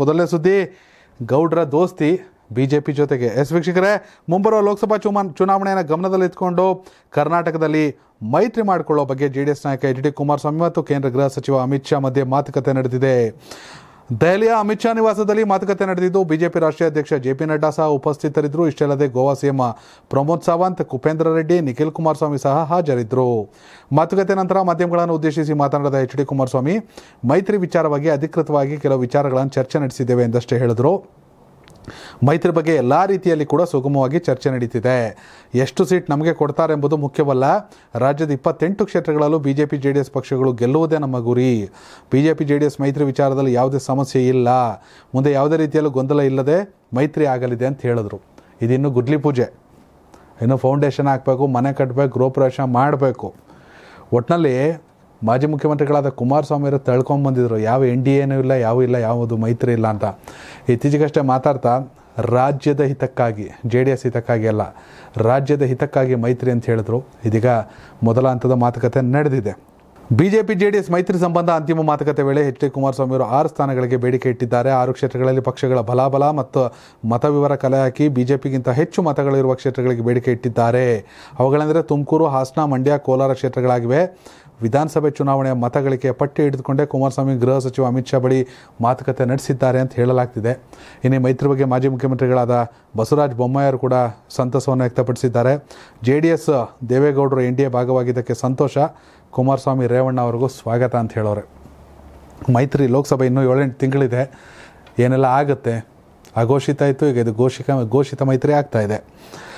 ಮೊದಲನೇ ಸುದ್ದಿ ಗೌಡ್ರ ದೋಸ್ತಿ ಬಿಜೆಪಿ ಜೊತೆಗೆ ಎಸ್ ವೀಕ್ಷಕರೇ ಮುಂಬರುವ ಲೋಕಸಭಾ ಚುಮಾ ಚುನಾವಣೆಯನ್ನು ಇಟ್ಕೊಂಡು ಕರ್ನಾಟಕದಲ್ಲಿ ಮೈತ್ರಿ ಮಾಡಿಕೊಳ್ಳೋ ಬಗ್ಗೆ ಜೆಡಿಎಸ್ ನಾಯಕ ಎಚ್ ಡಿ ಕುಮಾರಸ್ವಾಮಿ ಮತ್ತು ಕೇಂದ್ರ ಗೃಹ ಸಚಿವ ಅಮಿತ್ ಶಾ ಮಧ್ಯೆ ಮಾತುಕತೆ ನಡೆದಿದೆ ದೆಹಲಿಯ ಅಮಿತ್ ಶಾ ನಿವಾಸದಲ್ಲಿ ಮಾತುಕತೆ ನಡೆದಿದ್ದು ಬಿಜೆಪಿ ರಾಷ್ಟ್ರೀಯ ಅಧ್ಯಕ್ಷ ಜೆ ಪಿ ನಡ್ಡಾ ಸಹ ಉಪಸ್ಥಿತರಿದ್ದರು ಇಷ್ಟಲ್ಲದೆ ಗೋವಾ ಸಿಎಂ ಪ್ರಮೋದ್ ಸಾವಂತ್ ಕುಪೇಂದ್ರ ರೆಡ್ಡಿ ನಿಖಿಲ್ ಕುಮಾರಸ್ವಾಮಿ ಸಹ ಹಾಜರಿದ್ದರು ಮಾತುಕತೆ ನಂತರ ಮಾಧ್ಯಮಗಳನ್ನು ಉದ್ದೇಶಿಸಿ ಮಾತನಾಡಿದ ಎಚ್ ಡಿ ಕುಮಾರಸ್ವಾಮಿ ಮೈತ್ರಿ ವಿಚಾರವಾಗಿ ಅಧಿಕೃತವಾಗಿ ಕೆಲವು ವಿಚಾರಗಳನ್ನು ಚರ್ಚೆ ನಡೆಸಿದ್ದೇವೆ ಎಂದಷ್ಟೇ ಹೇಳಿದರು ಮೈತ್ರಿ ಬಗ್ಗೆ ಎಲ್ಲ ರೀತಿಯಲ್ಲಿ ಕೂಡ ಸುಗಮವಾಗಿ ಚರ್ಚೆ ನಡೀತಿದೆ ಎಷ್ಟು ಸೀಟ್ ನಮಗೆ ಕೊಡ್ತಾರೆ ಎಂಬುದು ಮುಖ್ಯವಲ್ಲ ರಾಜ್ಯದ ಇಪ್ಪತ್ತೆಂಟು ಕ್ಷೇತ್ರಗಳಲ್ಲೂ B J P J D S ಪಕ್ಷಗಳು ಗೆಲ್ಲುವುದೇ ನಮ್ಮ ಗುರಿ B J P J D S ಮೈತ್ರಿ ವಿಚಾರದಲ್ಲಿ ಯಾವುದೇ ಸಮಸ್ಯೆ ಇಲ್ಲ ಮುಂದೆ ಯಾವುದೇ ರೀತಿಯಲ್ಲೂ ಗೊಂದಲ ಇಲ್ಲದೆ ಮೈತ್ರಿ ಆಗಲಿದೆ ಅಂತ ಹೇಳಿದ್ರು ಇದಿನ್ನು ಗುಡ್ಲಿ ಪೂಜೆ ಇನ್ನು ಫೌಂಡೇಶನ್ ಹಾಕಬೇಕು ಮನೆ ಕಟ್ಟಬೇಕು ಗೃಹ ಪ್ರವೇಶ ಮಾಡಬೇಕು ಒಟ್ಟಿನಲ್ಲಿ ಮಾಜಿ ಮುಖ್ಯಮಂತ್ರಿಗಳಾದ ಕುಮಾರಸ್ವಾಮಿ ಅವರು ತಳ್ಕೊಂಬಂದಿದ್ರು ಯಾವ ಎನ್ ಡಿ ಎನೂ ಇಲ್ಲ ಯಾವ ಇಲ್ಲ ಯಾವುದು ಮೈತ್ರಿ ಇಲ್ಲ ಅಂತ ಇತ್ತೀಚೆಗಷ್ಟೇ ಮಾತಾಡ್ತಾ ರಾಜ್ಯದ ಹಿತಕ್ಕಾಗಿ ಜೆ ಡಿ ಎಸ್ ಹಿತಕ್ಕಾಗಿ ಅಲ್ಲ ರಾಜ್ಯದ ಹಿತಕ್ಕಾಗಿ ಮೈತ್ರಿ ಅಂತ ಹೇಳಿದ್ರು ಇದೀಗ ಮೊದಲ ಹಂತದ ಮಾತುಕತೆ ನಡೆದಿದೆ ಬಿಜೆಪಿ ಎಸ್ ಮೈತ್ರಿ ಸಂಬಂಧ ಅಂತಿಮ ಮಾತುಕತೆ ವೇಳೆ ಎಚ್ ಡಿ ಕುಮಾರಸ್ವಾಮಿ ಅವರು ಆರು ಸ್ಥಾನಗಳಿಗೆ ಬೇಡಿಕೆ ಇಟ್ಟಿದ್ದಾರೆ ಆರು ಕ್ಷೇತ್ರಗಳಲ್ಲಿ ಪಕ್ಷಗಳ ಬಲಾಬಲ ಮತ್ತು ವಿವರ ಕಲೆ ಹಾಕಿ ಬಿಜೆಪಿಗಿಂತ ಹೆಚ್ಚು ಮತಗಳಿರುವ ಕ್ಷೇತ್ರಗಳಿಗೆ ಬೇಡಿಕೆ ಇಟ್ಟಿದ್ದಾರೆ ಅವುಗಳೆಂದರೆ ತುಮಕೂರು ಹಾಸನ ಮಂಡ್ಯ ಕೋಲಾರ ಕ್ಷೇತ್ರಗಳಾಗಿವೆ ವಿಧಾನಸಭೆ ಚುನಾವಣೆಯ ಮತಗಳಿಕೆ ಪಟ್ಟಿ ಹಿಡಿದುಕೊಂಡೇ ಕುಮಾರಸ್ವಾಮಿ ಗೃಹ ಸಚಿವ ಅಮಿತ್ ಶಾ ಬಳಿ ಮಾತುಕತೆ ನಡೆಸಿದ್ದಾರೆ ಅಂತ ಹೇಳಲಾಗ್ತಿದೆ ಇನ್ನು ಮೈತ್ರಿ ಬಗ್ಗೆ ಮಾಜಿ ಮುಖ್ಯಮಂತ್ರಿಗಳಾದ ಬಸವರಾಜ ಬೊಮ್ಮಾಯರು ಕೂಡ ಸಂತಸವನ್ನು ವ್ಯಕ್ತಪಡಿಸಿದ್ದಾರೆ ಜೆ ಡಿ ಎಸ್ ದೇವೇಗೌಡರು ಎನ್ ಡಿ ಎ ಭಾಗವಾಗಿದ್ದಕ್ಕೆ ಸಂತೋಷ ಕುಮಾರಸ್ವಾಮಿ ರೇವಣ್ಣ ಅವರಿಗೂ ಸ್ವಾಗತ ಅಂತ ಹೇಳೋರೆ ಮೈತ್ರಿ ಲೋಕಸಭೆ ಇನ್ನೂ ಏಳೆಂಟು ತಿಂಗಳಿದೆ ಏನೆಲ್ಲ ಆಗುತ್ತೆ ಅಘೋಷಿತ ಇತ್ತು ಈಗ ಇದು ಘೋಷಿಕ ಘೋಷಿತ ಮೈತ್ರಿ ಆಗ್ತಾಯಿದೆ ಇದೆ